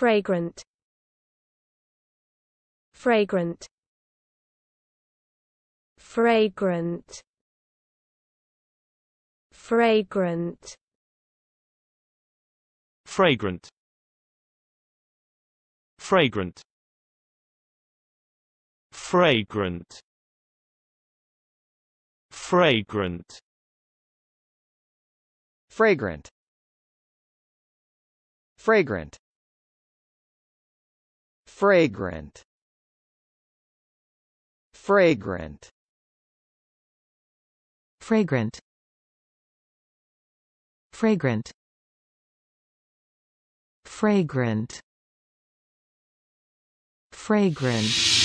fragrant fragrant fragrant fragrant fragrant fragrant fragrant fragrant fragrant fragrant Fragrant Fragrant Fragrant Fragrant Fragrant Fragrant